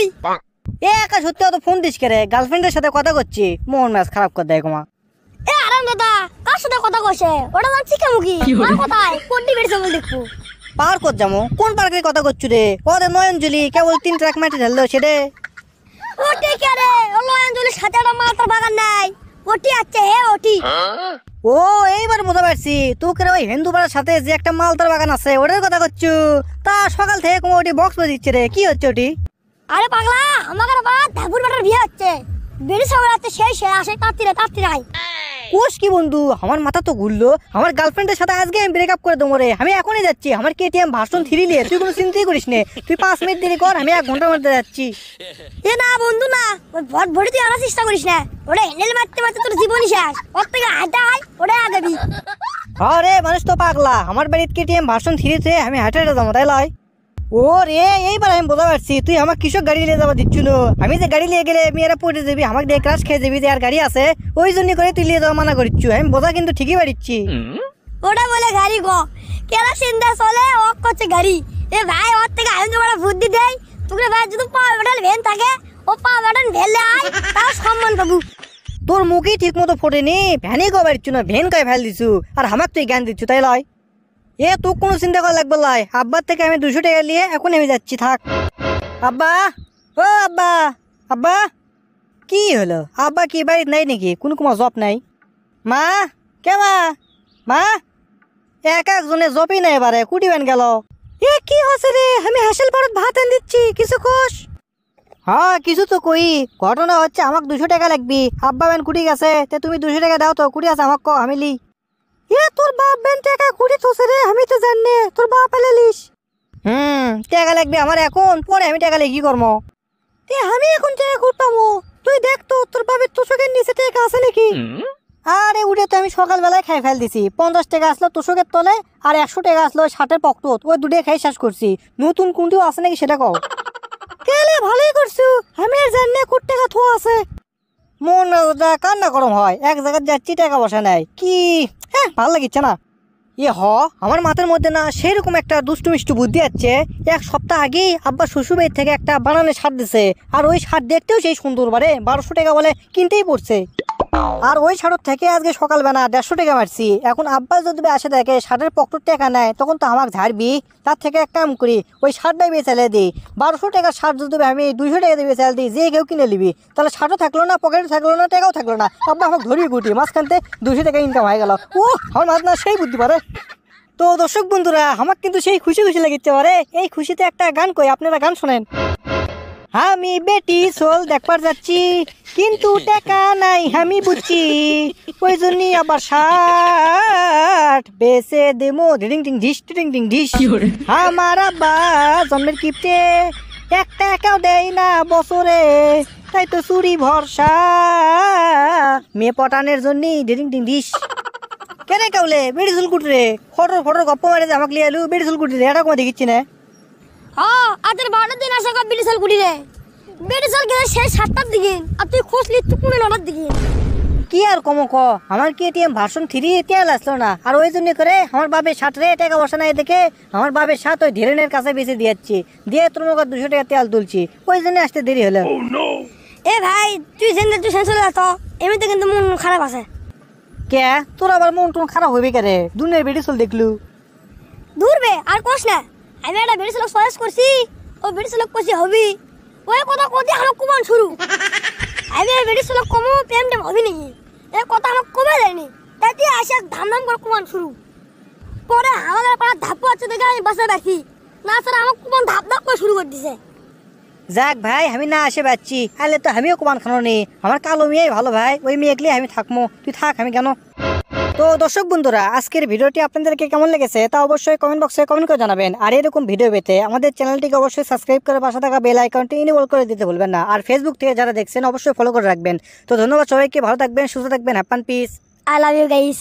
তুই এ একা সত্যি অত ফোন দিস রে গার্লফ্রেন্ডের সাথে কথা করছি মোহন ম্যাচ খারাপ করে দেয় কমা এ আরাম দাদা কার সাথে কথা কইছে ওটা তো কোন ডিবের দেখবো পার কর কোন পার্কের কথা করছু রে কেবল তিন ট্রাক মাটি ওটি কে রে ও সাথে একটা মাত্র বাগান নাই ওটি আছে হে ওটি ও এইবার বুঝতে পারছি তোকে ওই হিন্দু পাড়ার সাথে যে একটা মালতার বাগান আছে ওটার কথা করছু তা সকাল থেকে কোনো ওটি বক্স বাজিচ্ছে রে কি হচ্ছে ওটি আরে পাগলা আমাকে বাবা ঠাকুর বাটার বিয়ে হচ্ছে বেড়ে সবাই রাত্রে সেই আসে তাত্তিরা তাত্তিরাই কোষ কি বন্ধু আমার মাথা তো ঘুরলো আমার গার্লফ্রেন্ডের সাথে আজকে আমি ব্রেকআপ করে দেবো রে আমি এখনই যাচ্ছি আমার কেটিএম ভার্সন থ্রি নিয়ে তুই কোনো চিন্তাই করিস নে তুই পাঁচ মিনিট দেরি কর আমি এক ঘন্টার মধ্যে যাচ্ছি এ না বন্ধু না ওই ভট ভরে তুই আনার চেষ্টা করিস না ওটা হ্যান্ডেল মারতে মারতে তোর জীবনই শেষ ওর থেকে হাঁটা হয় ওটা আগাবি আরে মানুষ তো পাগলা আমার বাড়িতে কেটিএম ভার্সন থ্রিতে আমি হাঁটা যাবো তাই লয় ও রে এইবার আমি বোঝা পারছি তুই আমার কৃষক গাড়ি নিয়ে যাওয়া দিচ্ছিল আমি যে গাড়ি নিয়ে গেলে মেয়েরা পড়ে যাবি আমাকে দিয়ে ক্রাশ খেয়ে যাবি যে আর গাড়ি আছে ওই জন্য করে তুই নিয়ে যাওয়া মানা করিচ্ছু আমি বোঝা কিন্তু ঠিকই পারিচ্ছি ওটা বলে গাড়ি গো কেলা সিন্দা চলে ও করছে গাড়ি এ ভাই ওর থেকে আমি তোমার বুদ্ধি দেই তোকে ভাই যদি পাওয়ার বেটাল ভেন থাকে ও পা বেটাল ভেলে আয় তাও সম্মান পাবু তোর মুখেই ঠিক মতো ফোটেনি ভ্যানে গো বাড়িচ্ছু না ভ্যান কয় ফেল দিছু আর আমাকে তুই জ্ঞান দিচ্ছু তাই লয় এ তো কোনো চিন্তা করা লাগবে লাই আব্বার থেকে আমি দুশো টাকা নিয়ে এখন আমি যাচ্ছি থাক আব্বা ও আব্বা আব্বা কি হলো আব্বা কি বাড়ি নাই নাকি কোনো কোনো জব নাই মা কে মা মা এক একজনে জবই নাই এবারে বান গেল এ কি হচ্ছে রে আমি হাসেল পাড়ত ভাত এনে দিচ্ছি কিছু খুশ হ্যাঁ কিছু তো কই ঘটনা হচ্ছে আমাকে দুশো টাকা লাগবি আব্বা বেন কুটি গেছে তে তুমি দুশো টাকা দাও তো কুটি আছে আমাকে আমি লি এ তোর বাপ বেন টাকা কুড়ি থসে রে আমি তো জানি তোর বাপ এলে লিস হুম টাকা লাগবে আমার এখন পরে আমি টাকা লেগি কর্ম তে আমি এখন টাকা কুড় পাবো তুই দেখ তো তোর বাপের তোষকের নিচে টাকা আছে নাকি আরে উঠে তো আমি সকালবেলায় খাই ফেল দিছি পঞ্চাশ টাকা আসলো তোষকের তলে আর একশো টাকা আসলো ষাটের পক্টত ওই দুটোই খাই শেষ করছি নতুন কোনটিও আছে নাকি সেটা কও কেলে ভালোই করছো আমি আর জানি না কোট টাকা থোয়া আছে মন কান্না গরম হয় এক জায়গায় যাচ্ছি টাকা বসা নাই কি হ্যাঁ ভালো লাগিচ্ছে না এ হ আমার মাথার মধ্যে না সেরকম একটা দুষ্টু মিষ্টু বুদ্ধি আছে এক সপ্তাহ আগেই আব্বা শ্বশুরবাড়ির থেকে একটা বানানের সার দিছে আর ওই সার দেখতেও সেই সুন্দর বারে বারোশো টাকা বলে কিনতেই পড়ছে আর ওই ছাড়ত থেকে আজকে সকালবেলা দেড়শো টাকা মারছি এখন আব্বাস যদি আসে দেখে ষাটের পকেট টাকা নেয় তখন তো আমাকে ঝাড়বি তার থেকে এক কাম করি ওই ষাটটাই বেচালে দিই বারোশো টাকা ষাট যদি আমি দুইশো টাকা দিয়ে বেচালে দিই যে কেউ কিনে নিবি তাহলে ষাটও থাকলো না পকেটও থাকলো না টাকাও থাকলো না আব্বা আমাকে ধরি গুটি মাঝখানতে দুশো টাকা ইনকাম হয়ে গেল ও আমার মাছ না সেই বুদ্ধি পারে তো দর্শক বন্ধুরা আমার কিন্তু সেই খুশি খুশি লাগিচ্ছে পারে এই খুশিতে একটা গান কই আপনারা গান শোনেন আমি বেটি সোল দেখবার যাচ্ছি কিন্তু টাকা নাই আমি বুঝছি ওই জন্যই আবার ষাট বেসে দেমো ডিং ডিং ঢিস ডিং ডিং ঢিস আমার আব্বা জন্মের কিপটে এক টাকাও দেয় না বছরে তাই তো চুরি ভরসা মেয়ে পটানের জন্যই ডিং ডিং ঢিস কেনে কাউলে বেড়ি ঝুল কুটরে ফটোর ফটোর গপ্প মারে আমাকে লিয়ে এলু বেড়ি ঝুল কুটরে এটা কোনো দেখিচ্ছি না ও হ্যাঁ, আদের বারোটার দিন আসা কর বিটিশাল কুটিরে বিটিশাল গেলে সেই সাতটার দিকে আর তুই খোঁজ নিচ্ছ পুনে নটার দিকে কি আর কম ক আমার কি এটিএম ভার্সন থ্রি এটিএল আসলো না আর ওই জন্য করে আমার বাবে ষাট রে টাকা বসা নাই দেখে আমার বাবে ষাট ওই ধীরেনের কাছে বেঁচে দিয়েছি দিয়ে তোর মুখ দুশো টাকা তেল তুলছি ওই জন্য আসতে দেরি হলো oh, এ ভাই তুই সেন তুই সেন চলে যেত এমনিতে কিন্তু মন খারাপ আছে কে তোর আবার মন টন খারাপ হইবে কে রে দুনের বেড়ে চল দেখলু দূর বে আর কোস না আমি একটা বিড়ি লোক সয়েস করছি ও বিড়ি লোক করছি হবি ওই কথা কদি আমার কুমান শুরু আমি বিড়ি লোক কমু প্রেম টেম হবি নাকি এই কথা আমার কমে দেয়নি তাই আসে ধামধাম করে কুমান শুরু পরে আমাদের পাড়া ধাপ আছে দেখে আমি বাসে রাখি না স্যার আমার কুমান ধাপ ধাপ করে শুরু করে দিছে যাক ভাই আমি না আসে বাচ্চি আলে তো আমিও কুমান খানো নেই আমার কালো মেয়ে ভালো ভাই ওই মেয়ে গেলে আমি থাকমো তুই থাক আমি কেন তো দর্শক বন্ধুরা আজকের ভিডিওটি আপনাদেরকে কেমন লেগেছে তা অবশ্যই কমেন্ট বক্সে কমেন্ট করে জানাবেন আর এরকম ভিডিও পেতে আমাদের চ্যানেলটিকে অবশ্যই সাবস্ক্রাইব করে পাশে থাকা বেল আইকনটি ইনেবল করে দিতে ভুলবেন না আর ফেসবুক থেকে যারা দেখছেন অবশ্যই ফলো করে রাখবেন তো ধন্যবাদ সবাইকে ভালো থাকবেন সুস্থ থাকবেন হ্যাপান peace I love you guys